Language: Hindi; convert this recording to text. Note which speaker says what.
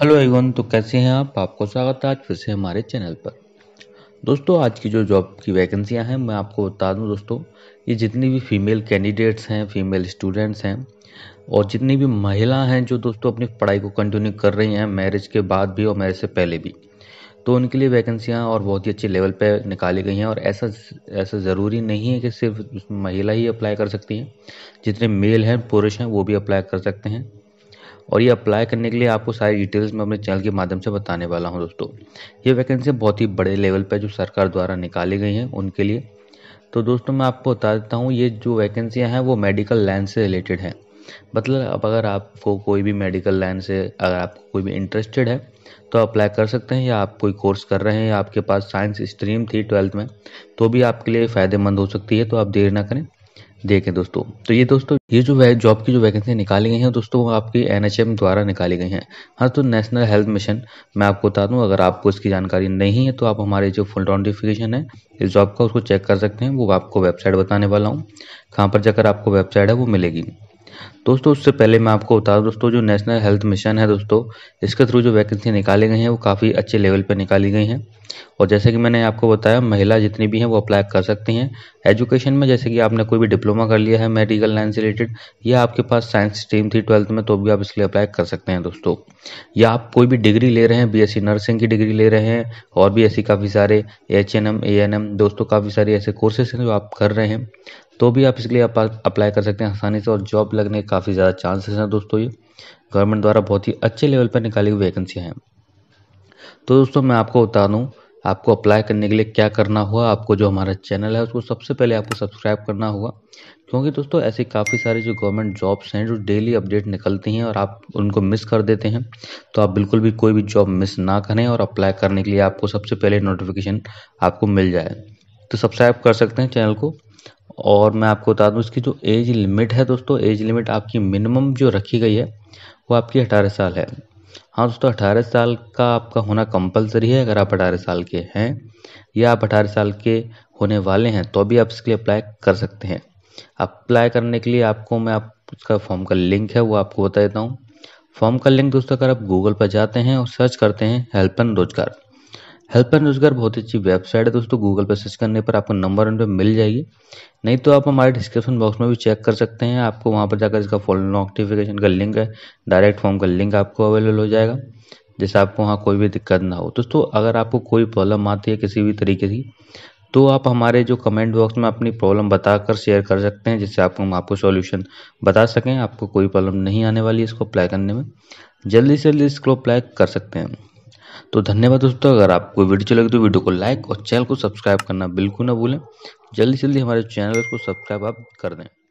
Speaker 1: हेलो एवन तो कैसे हैं आप आपको स्वागत है आज फिर से हमारे चैनल पर दोस्तों आज की जो जॉब की वैकेंसियां हैं मैं आपको बता दूं दोस्तों ये जितनी भी फीमेल कैंडिडेट्स हैं फीमेल स्टूडेंट्स हैं और जितनी भी महिला हैं जो दोस्तों अपनी पढ़ाई को कंटिन्यू कर रही हैं मैरिज के बाद भी और मैरिज से पहले भी तो उनके लिए वैकेंसियाँ और बहुत ही अच्छे लेवल पर निकाली गई हैं और ऐसा ऐसा ज़रूरी नहीं है कि सिर्फ महिला ही अप्लाई कर सकती हैं जितने मेल हैं पुरुष हैं वो भी अप्लाई कर सकते हैं और ये अप्लाई करने के लिए आपको सारी डिटेल्स मैं अपने चैनल के माध्यम से बताने वाला हूँ दोस्तों ये वैकेंसी बहुत ही बड़े लेवल पर जो सरकार द्वारा निकाली गई हैं उनके लिए तो दोस्तों मैं आपको बता देता हूँ ये जो वैकेंसियाँ हैं वो मेडिकल लाइन से रिलेटेड हैं मतलब अब अगर आपको कोई भी मेडिकल लाइन से अगर आपको कोई भी इंटरेस्टेड है तो अप्लाई कर सकते हैं या आप कोई कोर्स कर रहे हैं या आपके पास साइंस स्ट्रीम थी ट्वेल्थ में तो भी आपके लिए फ़ायदेमंद हो सकती है तो आप देर ना करें देखें दोस्तों तो ये दोस्तों ये जो जॉब की जो वैकेंसी निकाली गई हैं दोस्तों वो आपकी एनएचएम द्वारा निकाली गई हैं हाँ तो नेशनल हेल्थ मिशन मैं आपको बता दूं अगर आपको इसकी जानकारी नहीं है तो आप हमारे जो फुल नोटिफिकेशन है इस जॉब का उसको चेक कर सकते हैं वो आपको वेबसाइट बताने वाला हूँ कहाँ पर जाकर आपको वेबसाइट है वो मिलेगी दोस्तों उससे पहले मैं आपको बता दूँ दोस्तों जो नेशनल हेल्थ मिशन है दोस्तों इसके थ्रू जो वैकेंसी निकाली गई हैं वो काफ़ी अच्छे लेवल पर निकाली गई हैं और जैसे कि मैंने आपको बताया महिला जितनी भी हैं वो अप्लाई कर सकती हैं एजुकेशन में जैसे कि आपने कोई भी डिप्लोमा कर लिया है मेडिकल लाइन से रिलेटेड या आपके पास साइंस स्ट्रीम थी ट्वेल्थ में तो भी आप इसके लिए अप्लाई कर सकते हैं दोस्तों या आप कोई भी डिग्री ले रहे हैं बी नर्सिंग की डिग्री ले रहे हैं और भी ऐसी काफ़ी सारे H N M A N M दोस्तों काफ़ी सारे ऐसे कोर्सेस हैं जो आप कर रहे हैं तो भी आप इसके लिए अप्लाई कर सकते हैं आसानी से और जॉब लगने के काफ़ी ज़्यादा चांसेस हैं दोस्तों ये गवर्नमेंट द्वारा बहुत ही अच्छे लेवल पर निकाली हुई वैकेंसी हैं तो दोस्तों मैं आपको बता दूँ आपको अप्लाई करने के लिए क्या करना हुआ आपको जो हमारा चैनल है उसको सबसे पहले आपको सब्सक्राइब करना होगा क्योंकि दोस्तों ऐसे काफ़ी सारी जो गवर्नमेंट जॉब्स हैं जो डेली अपडेट निकलती हैं और आप उनको मिस कर देते हैं तो आप बिल्कुल भी कोई भी जॉब मिस ना करें और अप्लाई करने के लिए आपको सबसे पहले नोटिफिकेशन आपको मिल जाए तो सब्सक्राइब कर सकते हैं चैनल को और मैं आपको बता दूँ इसकी जो एज लिमिट है दोस्तों एज लिमिट आपकी मिनिमम जो रखी गई है वो आपकी अठारह साल है हाँ दोस्तों अठारह साल का आपका होना कंपलसरी है अगर आप अठारह साल के हैं या आप अठारह साल के होने वाले हैं तो भी आप इसके लिए अप्लाई कर सकते हैं अप्लाई करने के लिए आपको मैं आप उसका फॉर्म का लिंक है वो आपको बता देता हूँ फॉर्म का लिंक दोस्तों अगर आप गूगल पर जाते हैं और सर्च करते हैं हेल्पन रोजगार हेल्पलाइन रोजगार बहुत अच्छी वेबसाइट है दोस्तों गूगल पर सर्च करने पर आपको नंबर उन पर मिल जाएगी नहीं तो आप हमारे डिस्क्रिप्शन बॉक्स में भी चेक कर सकते हैं आपको वहाँ पर जाकर इसका फॉलो नोटिफिकेशन का लिंक है डायरेक्ट फॉर्म का लिंक आपको अवेलेबल हो जाएगा जैसे आपको वहाँ कोई भी दिक्कत ना हो दोस्तों अगर आपको कोई प्रॉब्लम आती है किसी भी तरीके की तो आप हमारे जो कमेंट बॉक्स में अपनी प्रॉब्लम बताकर शेयर कर सकते हैं जिससे आपको हम आपको सॉल्यूशन बता सकें आपको कोई प्रॉब्लम नहीं आने वाली इसको अप्लाई करने में जल्दी से जल्दी इसको अप्लाई कर सकते हैं तो धन्यवाद दोस्तों अगर आपको वीडियो चले तो वीडियो को लाइक और चैनल को सब्सक्राइब करना बिल्कुल ना भूलें जल्दी से जल्दी हमारे चैनल को सब्सक्राइब आप कर दें